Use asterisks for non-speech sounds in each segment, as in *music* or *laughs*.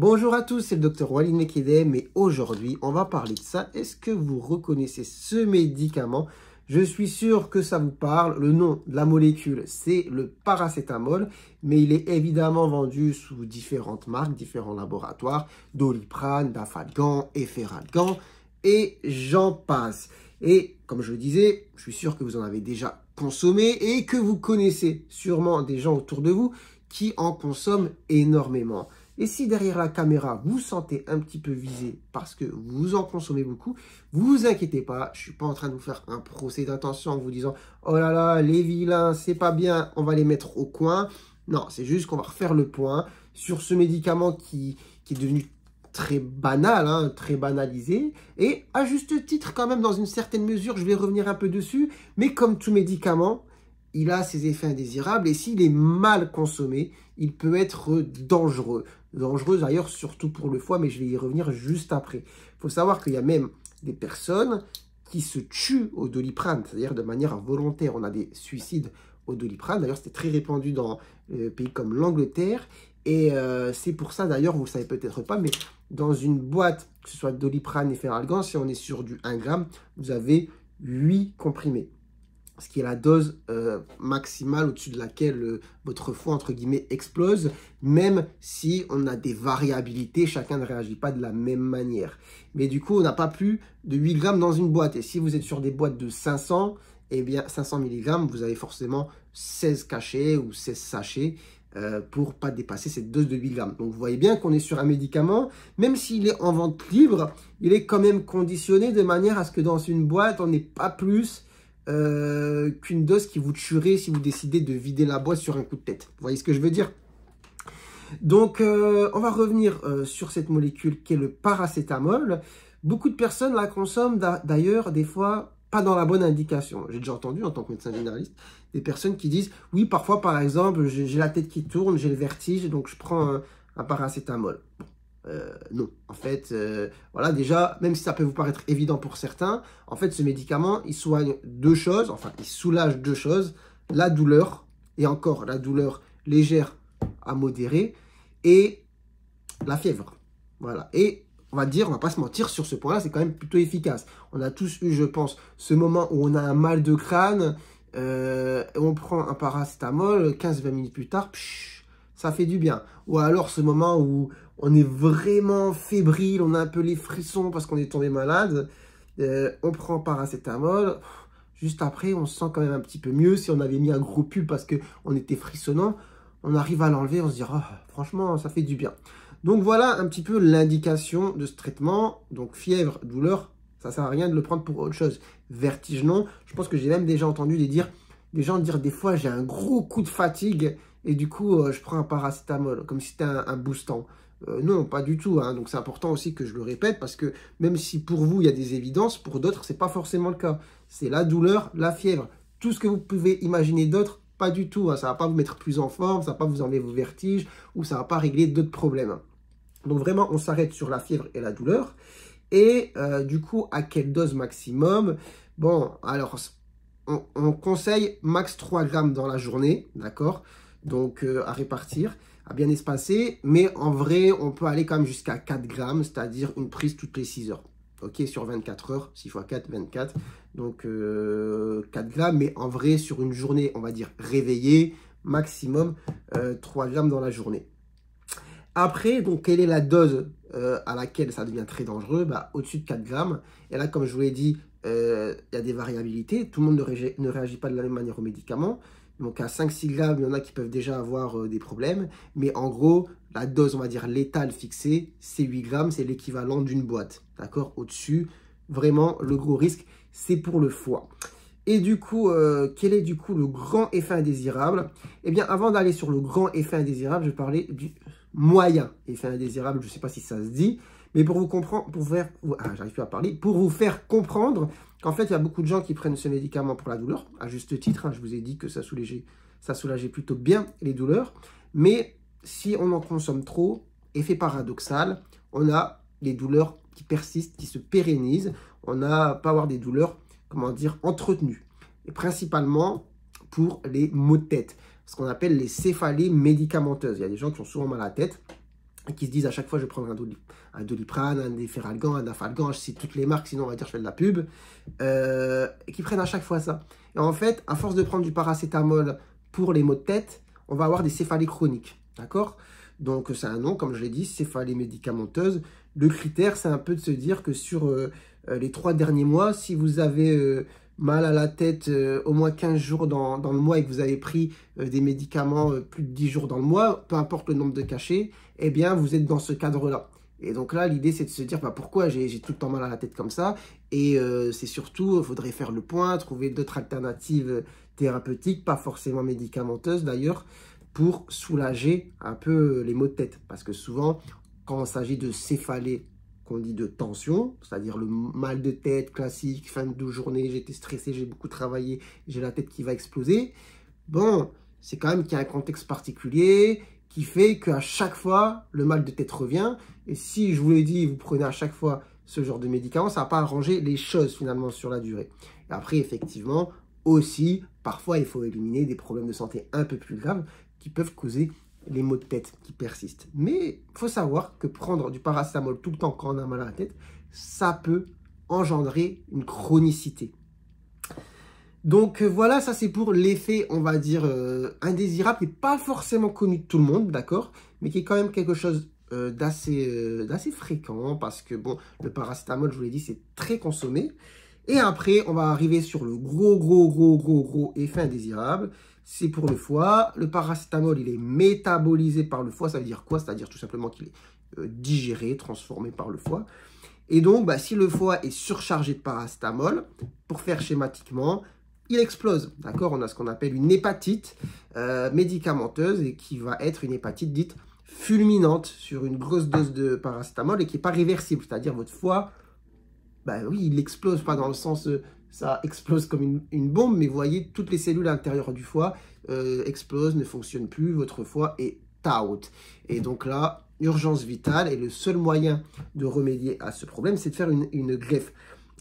Bonjour à tous, c'est le docteur Walid nekede Mais aujourd'hui on va parler de ça. Est-ce que vous reconnaissez ce médicament Je suis sûr que ça vous parle. Le nom de la molécule c'est le paracétamol, mais il est évidemment vendu sous différentes marques, différents laboratoires, Doliprane, Dafalgan, Efferalgan et j'en passe. Et comme je le disais, je suis sûr que vous en avez déjà consommé et que vous connaissez sûrement des gens autour de vous qui en consomment énormément. Et si derrière la caméra, vous sentez un petit peu visé parce que vous en consommez beaucoup, vous inquiétez pas, je suis pas en train de vous faire un procès d'intention en vous disant « Oh là là, les vilains, c'est pas bien, on va les mettre au coin ». Non, c'est juste qu'on va refaire le point sur ce médicament qui, est devenu très banal, hein, très banalisé. Et à juste titre, quand même, dans une certaine mesure, je vais revenir un peu dessus. Mais comme tout médicament, il a ses effets indésirables. Et s'il est mal consommé, il peut être dangereux dangereuse d'ailleurs, surtout pour le foie, mais je vais y revenir juste après. Il faut savoir qu'il y a même des personnes qui se tuent au doliprane, c'est-à-dire de manière volontaire, On a des suicides au doliprane, d'ailleurs c'était très répandu dans des euh, pays comme l'Angleterre, et euh, c'est pour ça d'ailleurs, vous ne savez peut-être pas, mais dans une boîte, que ce soit doliprane et feralgan, si on est sur du 1 gramme, vous avez 8 comprimés ce qui est la dose euh, maximale au-dessus de laquelle euh, votre foie, entre guillemets, explose, même si on a des variabilités, chacun ne réagit pas de la même manière. Mais du coup, on n'a pas plus de 8 grammes dans une boîte. Et si vous êtes sur des boîtes de 500, eh bien 500 mg, vous avez forcément 16 cachets ou 16 sachets pour euh, pour pas dépasser cette dose de 8 grammes. Donc vous voyez bien qu'on est sur un médicament, même s'il est en vente libre, il est quand même conditionné de manière à ce que dans une boîte, on n'ait pas plus euh, qu'une dose qui vous tuerait si vous décidez de vider la boîte sur un coup de tête. Vous voyez ce que je veux dire Donc, euh, on va revenir euh, sur cette molécule qui est le paracétamol. Beaucoup de personnes la consomment d'ailleurs des fois pas dans la bonne indication. J'ai déjà entendu en tant que médecin généraliste des personnes qui disent oui parfois par exemple j'ai la tête qui tourne, j'ai le vertige donc je prends un, paracétamol. Euh, non, en fait, euh, voilà, déjà, même si ça peut vous paraître évident pour certains, en fait, ce médicament, il soigne deux choses, enfin, il soulage deux choses, la douleur, et encore la douleur légère à modérée, et la fièvre. Voilà, et on va dire, on va pas se mentir, sur ce point-là, c'est quand même plutôt efficace. On a tous eu, je pense, ce moment où on a un mal de crâne, euh, on prend un paracétamol, 15-20 minutes plus tard, ça fait du bien. Ou alors ce moment où on est vraiment fébrile, on a un peu les frissons parce qu'on est tombé malade, euh, on prend paracétamol, juste après on se sent quand même un petit peu mieux, si on avait mis un gros pull parce qu'on était frissonnant, on arrive à l'enlever, on se dit oh, franchement ça fait du bien. Donc voilà un petit peu l'indication de ce traitement, donc fièvre, douleur, ça sert à rien de le prendre pour autre chose. Vertige non, je pense que j'ai même déjà entendu des, dire, des gens dire des fois j'ai un gros coup de fatigue, et du coup, euh, je prends un paracétamol, comme si c'était un boostant. Euh, non, pas du tout. Hein. Donc c'est important aussi que je le répète parce que même si pour vous il y a des évidences, pour d'autres c'est pas forcément le cas. C'est la douleur, la fièvre, tout ce que vous pouvez imaginer d'autre, pas du tout. ça hein. Ça va pas vous mettre plus en forme, ça va pas vous enlever vos vertiges ou ça va pas régler d'autres problèmes. Donc vraiment on s'arrête sur la fièvre et la douleur. Et euh, du coup à quelle dose maximum Bon, alors on, conseille max 3 grammes dans la journée, d'accord Donc euh, à répartir à bien espacé Mais en vrai, on peut aller quand même jusqu'à 4 grammes, c'est-à-dire une prise toutes les 6 heures. Ok, sur 24 heures, 6 x 4, 24. Donc 4 euh, grammes, mais en vrai, sur une journée, on va dire réveillée, maximum 3 euh, grammes dans la journée. Après, donc, quelle est la dose euh, à laquelle ça devient très dangereux bah, Au-dessus de 4 grammes. Et là, comme je vous l'ai dit, il y a des variabilités. Tout le monde ne réagit pas de la même manière aux médicaments. Donc à 5-6 grammes, il y en a qui peuvent déjà avoir euh, des problèmes. Mais en gros, la dose, on va dire létale fixée, c'est 8 grammes, c'est l'équivalent d'une boîte. D'accord Au-dessus, vraiment, le gros risque, c'est pour le foie. Et du coup, euh, quel est du coup le grand effet indésirable Eh bien, avant d'aller sur le grand effet indésirable, je vais parler du moyen effet indésirable. Je ne sais pas si ça se dit mais pour vous comprendre, pour faire, ah, j'arrive à parler, pour vous faire comprendre qu'en fait, il y a beaucoup de gens qui prennent ce médicament pour la douleur, à juste titre, hein, je vous ai dit que ça soulageait, ça soulageait plutôt bien les douleurs, mais si on en consomme trop, effet paradoxal, on a des douleurs qui persistent, qui se pérennisent, on n'a pas avoir des douleurs, comment dire, entretenues, et principalement pour les maux de tête, ce qu'on appelle les céphalées médicamenteuses. Il y a des gens qui ont souvent mal à la tête, qui se disent à chaque fois je prends un, un Doliprane, un efferalgan, un Afalgan, je toutes les marques, sinon on va dire je fais de la pub, euh, et qui prennent à chaque fois ça. Et en fait, à force de prendre du paracétamol pour les maux de tête, on va avoir des céphalées chroniques. D'accord Donc euh, c'est un nom, comme je l'ai dit, céphalées médicamenteuse. Le critère, c'est un peu de se dire que sur euh, les trois derniers mois, si vous avez mal à la tête euh, au moins 15 jours dans, le mois et que vous avez pris euh, des médicaments euh, plus de 10 jours dans le mois, peu importe le nombre de cachets, eh bien vous êtes dans ce cadre-là. Et donc là, l'idée, c'est de se dire bah, pourquoi j'ai tout le temps mal à la tête comme ça. Et c'est surtout, faudrait faire le point, trouver d'autres alternatives thérapeutiques, pas forcément médicamenteuses d'ailleurs, pour soulager un peu les maux de tête. Parce que souvent, quand il s'agit de céphalées qu'on dit de tension, c'est-à-dire le mal de tête classique, fin de journée, j'étais stressé, j'ai beaucoup travaillé, j'ai la tête qui va exploser. Bon, c'est quand même qu'il y a un contexte particulier qui fait qu'à chaque fois, le mal de tête revient. Et si, je vous l'ai dit, vous prenez à chaque fois ce genre de médicament, ça va pas arrangé les choses finalement sur la durée. après, effectivement, aussi, parfois, il faut éliminer des problèmes de santé un peu plus graves qui peuvent causer les maux de tête qui persistent. Mais faut savoir que prendre du paracétamol tout le temps quand on a mal à la tête, ça peut engendrer une chronicité. Donc euh, voilà, ça c'est pour l'effet, on va dire, euh, indésirable, qui n'est pas forcément connu de tout le monde, d'accord, mais qui est quand même quelque chose euh, d'assez fréquent, parce que bon, le paracétamol, je vous l'ai dit, c'est très consommé. Et après, on va arriver sur le gros, gros, gros, gros, gros effet indésirable. C'est pour le foie. Le paracétamol, il est métabolisé par le foie. Ça veut dire quoi C'est-à-dire tout simplement qu'il est euh, digéré, transformé par le foie. Et donc, bah, si le foie est surchargé de paracétamol, pour faire schématiquement, il explose. D'accord On a ce qu'on appelle une hépatite euh, médicamenteuse et qui va être une hépatite dite fulminante sur une grosse dose de paracétamol et qui n'est pas réversible. C'est-à-dire votre foie bah oui, il explose, pas dans le sens euh, ça explose comme une, bombe, mais vous voyez, toutes les cellules à l'intérieur du foie euh, explosent, ne fonctionnent plus, votre foie est out. Et donc là, urgence vitale, et le seul moyen de remédier à ce problème, c'est de faire une, greffe,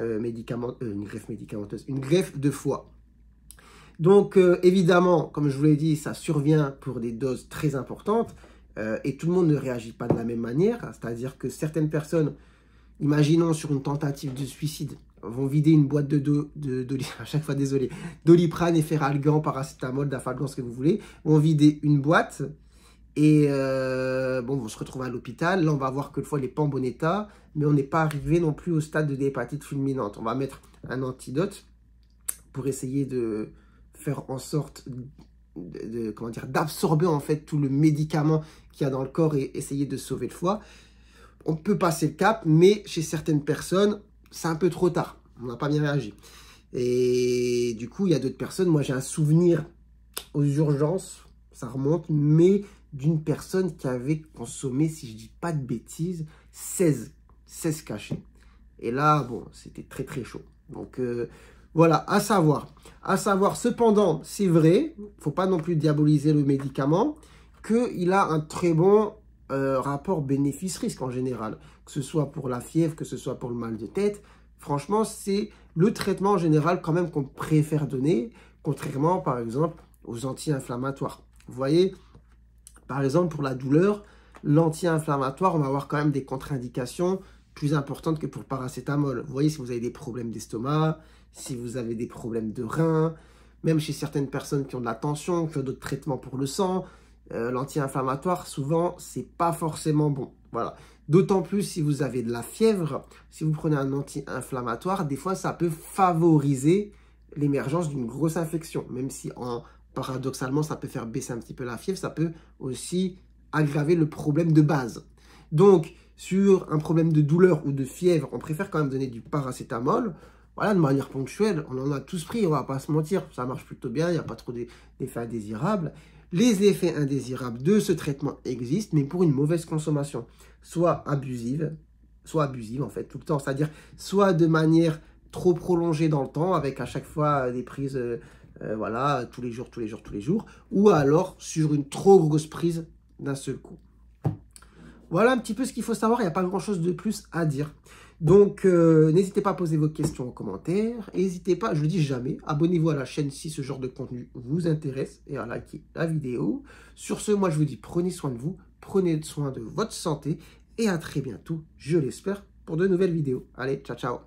euh, une greffe médicamenteuse, une greffe de foie. Donc évidemment, comme je vous l'ai dit, ça survient pour des doses très importantes, et tout le monde ne réagit pas de la même manière, c'est-à-dire que certaines personnes imaginons sur une tentative de suicide, vont vider une boîte de, de, de, *laughs* à chaque fois désolé, doliprane et feralgan, paracétamol, dafalgan, ce que vous voulez, vont vider une boîte et euh, bon, on se retrouver à l'hôpital. Là, on va voir que le foie n'est pas en bon état, mais on n'est pas arrivé non plus au stade de l'hépatite fulminante. On va mettre un antidote pour essayer de faire en sorte de, de, comment dire d'absorber en fait tout le médicament qu'il y a dans le corps et essayer de sauver le foie on peut passer le cap, mais chez certaines personnes, c'est un peu trop tard. On n'a pas bien réagi. Et du coup, il y a d'autres personnes. Moi, j'ai un souvenir aux urgences, ça remonte, mais d'une personne qui avait consommé, si je dis pas de bêtises, 16, 16 cachets. Et là, bon, c'était très très chaud. Donc euh, voilà, à savoir. À savoir, cependant, c'est vrai, faut pas non plus diaboliser le médicament, qu'il a un très bon euh, rapport bénéfice-risque en général, que ce soit pour la fièvre, que ce soit pour le mal de tête. Franchement, c'est le traitement général quand même qu'on préfère donner, contrairement par exemple aux anti-inflammatoires. Vous voyez, par exemple pour la douleur, l'anti-inflammatoire, on va avoir quand même des contre-indications plus importantes que pour paracétamol. Vous voyez, si vous avez des problèmes d'estomac, si vous avez des problèmes de reins, même chez certaines personnes qui ont de la tension, qui ont d'autres traitements pour le sang, euh, l'anti-inflammatoire, souvent, c'est pas forcément bon. Voilà. D'autant plus si vous avez de la fièvre, si vous prenez un anti-inflammatoire, des fois, ça peut favoriser l'émergence d'une grosse infection. Même si, en, paradoxalement, ça peut faire baisser un petit peu la fièvre, ça peut aussi aggraver le problème de base. Donc, sur un problème de douleur ou de fièvre, on préfère quand même donner du paracétamol. Voilà, de manière ponctuelle, on en a tous pris, on va pas se mentir, ça marche plutôt bien, il n'y a pas trop d'effets indésirables. Les effets indésirables de ce traitement existent, mais pour une mauvaise consommation, soit abusive, soit abusive en fait tout le temps, c'est-à-dire soit de manière trop prolongée dans le temps, avec à chaque fois euh, des prises, euh, euh, voilà, tous les jours, tous les jours, tous les jours, ou alors sur une trop grosse prise d'un seul coup. Voilà un petit peu ce qu'il faut savoir, il n'y a pas grand-chose de plus à dire. Donc, euh, n'hésitez pas à poser vos questions en commentaire. N'hésitez pas, je le dis jamais, abonnez-vous à la chaîne si ce genre de contenu vous intéresse et à liker la vidéo. Sur ce, moi, je vous dis prenez soin de vous, prenez soin de votre santé et à très bientôt, je l'espère, pour de nouvelles vidéos. Allez, ciao, ciao